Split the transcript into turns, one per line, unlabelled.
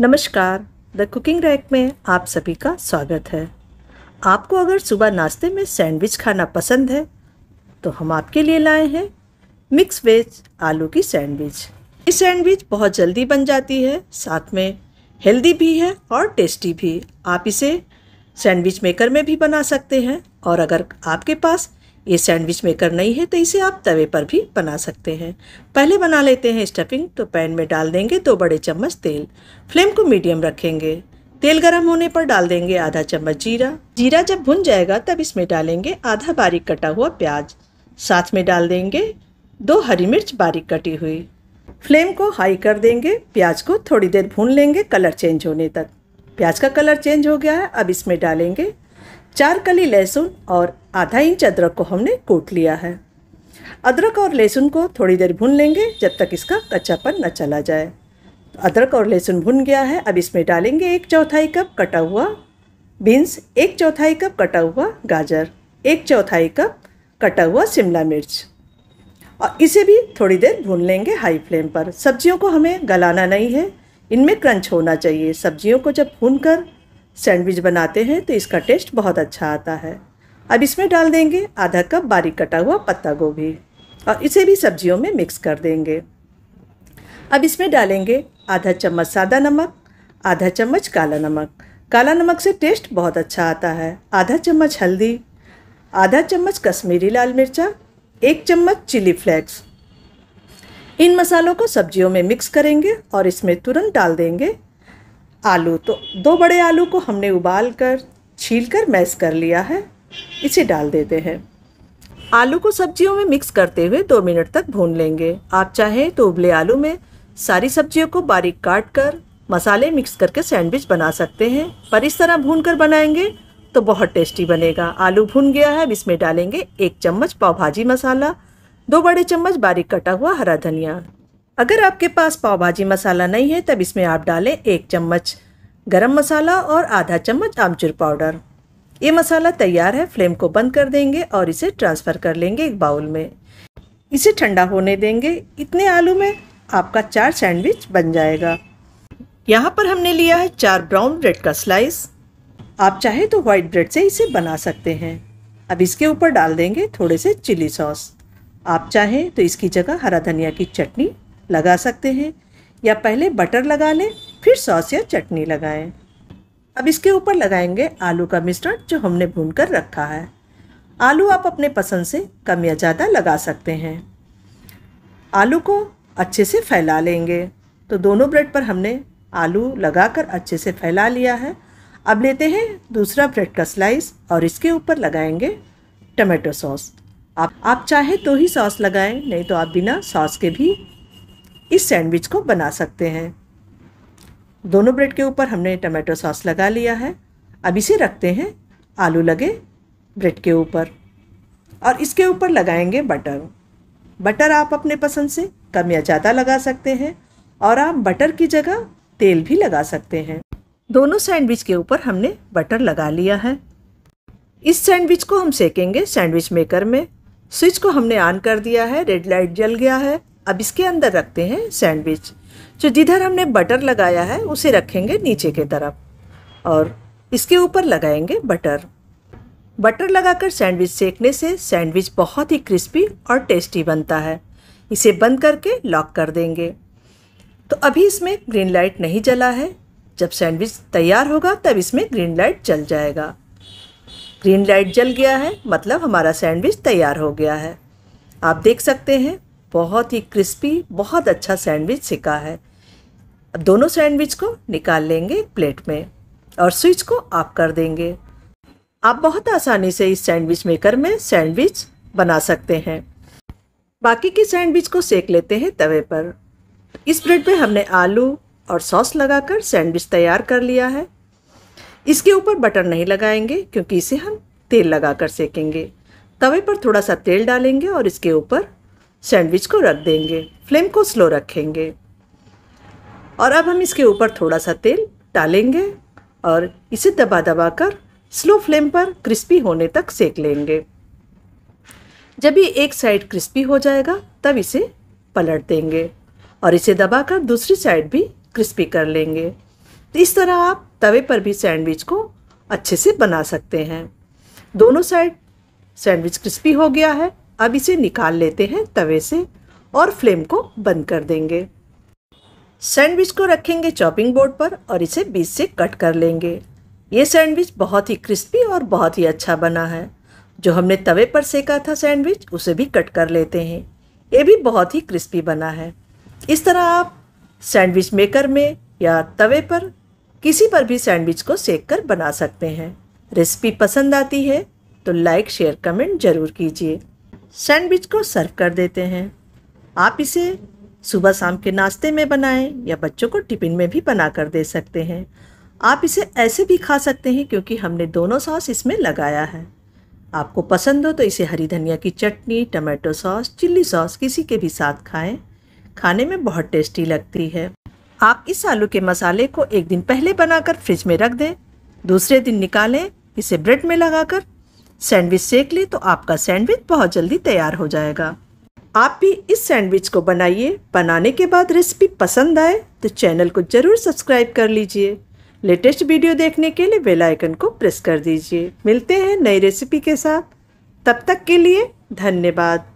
नमस्कार the cooking rack में आप सभी का स्वागत है आपको अगर सुबह नाश्ते में सैंडविच खाना पसंद है तो हम आपके लिए लाए हैं मिक्स वेज आलू की सैंडविच ये सैंडविच बहुत जल्दी बन जाती है साथ में हेल्दी भी है और टेस्टी भी आप इसे सैंडविच मेकर में भी बना सकते हैं और अगर आपके पास ये सैंडविच मेकर नहीं है तो इसे आप तवे पर भी बना सकते हैं पहले बना लेते हैं स्टफिंग तो पैन में डाल देंगे दो बड़े चम्मच तेल फ्लेम को मीडियम रखेंगे तेल गर्म होने पर डाल देंगे आधा चम्मच जीरा जीरा जब भुन जाएगा तब इसमें डालेंगे आधा बारीक कटा हुआ प्याज साथ में डाल देंगे दो हरी मिर्च बारीक कटी हुई फ्लेम को हाई कर देंगे प्याज को थोड़ी देर भून लेंगे कलर चेंज होने तक प्याज का कलर चेंज हो गया है अब इसमें डालेंगे चार कली लहसुन और आधा इंच अदरक को हमने कूट लिया है अदरक और लहसुन को थोड़ी देर भून लेंगे जब तक इसका कच्चापन न चला जाए तो अदरक और लहसुन भुन गया है अब इसमें डालेंगे एक चौथाई कप कटा हुआ बीन्स एक चौथाई कप कटा हुआ गाजर एक चौथाई कप कटा हुआ शिमला मिर्च और इसे भी थोड़ी देर भून लेंगे हाई फ्लेम पर सब्जियों को हमें गलाना नहीं है इनमें क्रंच होना चाहिए सब्जियों को जब भून कर सैंडविच बनाते हैं तो इसका टेस्ट बहुत अच्छा आता है अब इसमें डाल देंगे आधा कप बारीक कटा हुआ पत्ता गोभी और इसे भी सब्जियों में मिक्स कर देंगे अब इसमें डालेंगे आधा चम्मच सादा नमक आधा चम्मच काला नमक काला नमक से टेस्ट बहुत अच्छा आता है आधा चम्मच हल्दी आधा चम्मच कश्मीरी लाल मिर्चा एक चम्मच चिली फ्लेक्स इन मसालों को सब्जियों में मिक्स करेंगे और इसमें तुरंत डाल देंगे आलू तो दो बड़े आलू को हमने उबाल कर छील कर मैस कर लिया है इसे डाल देते हैं आलू को सब्जियों में मिक्स करते हुए दो मिनट तक भून लेंगे आप चाहें तो उबले आलू में सारी सब्जियों को बारीक काट कर मसाले मिक्स करके सैंडविच बना सकते हैं पर इस तरह भून कर बनाएंगे तो बहुत टेस्टी बनेगा आलू भून गया है अब इसमें डालेंगे एक चम्मच पाव भाजी मसाला दो बड़े चम्मच बारीक कटा हुआ हरा धनिया अगर आपके पास पाव भाजी मसाला नहीं है तब इसमें आप डालें एक चम्मच गरम मसाला और आधा चम्मच आमचूर पाउडर ये मसाला तैयार है फ्लेम को बंद कर देंगे और इसे ट्रांसफ़र कर लेंगे एक बाउल में इसे ठंडा होने देंगे इतने आलू में आपका चार सैंडविच बन जाएगा यहाँ पर हमने लिया है चार ब्राउन ब्रेड का स्लाइस आप चाहे तो वाइट ब्रेड से इसे बना सकते हैं अब इसके ऊपर डाल देंगे थोड़े से चिली सॉस आप चाहें तो इसकी जगह हरा धनिया की चटनी लगा सकते हैं या पहले बटर लगा लें फिर सॉस या चटनी लगाएं अब इसके ऊपर लगाएंगे आलू का मिश्रण जो हमने भून कर रखा है आलू आप अपने पसंद से कम या ज़्यादा लगा सकते हैं आलू को अच्छे से फैला लेंगे तो दोनों ब्रेड पर हमने आलू लगाकर अच्छे से फैला लिया है अब लेते हैं दूसरा ब्रेड का स्लाइस और इसके ऊपर लगाएंगे टमाटो सॉस आप आप चाहे तो ही सॉस लगाएं नहीं तो आप बिना सॉस के भी इस सैंडविच को बना सकते हैं दोनों ब्रेड के ऊपर हमने टमाटो सॉस लगा लिया है अब इसे रखते हैं आलू लगे ब्रेड के ऊपर और इसके ऊपर लगाएंगे बटर बटर आप अपने पसंद से कम या ज़्यादा लगा सकते हैं और आप बटर की जगह तेल भी लगा सकते हैं दोनों सैंडविच के ऊपर हमने बटर लगा लिया है इस सैंडविच को हम सेकेंगे सैंडविच मेकर में स्विच को हमने ऑन कर दिया है रेड लाइट जल गया है अब इसके अंदर रखते हैं सैंडविच जो जिधर हमने बटर लगाया है उसे रखेंगे नीचे के तरफ और इसके ऊपर लगाएंगे बटर बटर लगाकर सैंडविच सेकने से सैंडविच बहुत ही क्रिस्पी और टेस्टी बनता है इसे बंद करके लॉक कर देंगे तो अभी इसमें ग्रीन लाइट नहीं जला है जब सैंडविच तैयार होगा तब इसमें ग्रीन लाइट जल जाएगा ग्रीन लाइट जल गया है मतलब हमारा सैंडविच तैयार हो गया है आप देख सकते हैं बहुत ही क्रिस्पी बहुत अच्छा सैंडविच सिका है अब दोनों सैंडविच को निकाल लेंगे एक प्लेट में और स्विच को आप कर देंगे आप बहुत आसानी से इस सैंडविच मेकर में सैंडविच बना सकते हैं बाकी के सैंडविच को सेक लेते हैं तवे पर इस ब्रेड पे हमने आलू और सॉस लगाकर सैंडविच तैयार कर लिया है इसके ऊपर बटर नहीं लगाएंगे क्योंकि इसे हम तेल लगाकर सेकेंगे तवे पर थोड़ा सा तेल डालेंगे और इसके ऊपर सैंडविच को रख देंगे फ्लेम को स्लो रखेंगे और अब हम इसके ऊपर थोड़ा सा तेल डालेंगे और इसे दबा दबा कर स्लो फ्लेम पर क्रिस्पी होने तक सेक लेंगे जब ये एक साइड क्रिस्पी हो जाएगा तब इसे पलट देंगे और इसे दबाकर दूसरी साइड भी क्रिस्पी कर लेंगे तो इस तरह आप तवे पर भी सैंडविच को अच्छे से बना सकते हैं दोनों साइड सैंडविच क्रिस्पी हो गया है अब इसे निकाल लेते हैं तवे से और फ्लेम को बंद कर देंगे सैंडविच को रखेंगे चॉपिंग बोर्ड पर और इसे बीच से कट कर लेंगे ये सैंडविच बहुत ही क्रिस्पी और बहुत ही अच्छा बना है जो हमने तवे पर सेका था सैंडविच उसे भी कट कर लेते हैं ये भी बहुत ही क्रिस्पी बना है इस तरह आप सैंडविच मेकर में या तवे पर किसी पर भी सैंडविच को सेक कर बना सकते हैं रेसिपी पसंद आती है तो लाइक शेयर कमेंट ज़रूर कीजिए सैंडविच को सर्व कर देते हैं आप इसे सुबह शाम के नाश्ते में बनाएं या बच्चों को टिफ़िन में भी बना कर दे सकते हैं आप इसे ऐसे भी खा सकते हैं क्योंकि हमने दोनों सॉस इसमें लगाया है आपको पसंद हो तो इसे हरी धनिया की चटनी टमाटो सॉस चिल्ली सॉस किसी के भी साथ खाएं खाने में बहुत टेस्टी लगती है आप इस आलू के मसाले को एक दिन पहले बनाकर फ्रिज में रख दें दूसरे दिन निकालें इसे ब्रेड में लगाकर सैंडविच सेक लें तो आपका सैंडविच बहुत जल्दी तैयार हो जाएगा आप भी इस सैंडविच को बनाइए बनाने के बाद रेसिपी पसंद आए तो चैनल को ज़रूर सब्सक्राइब कर लीजिए लेटेस्ट वीडियो देखने के लिए बेल आइकन को प्रेस कर दीजिए मिलते हैं नई रेसिपी के साथ तब तक के लिए धन्यवाद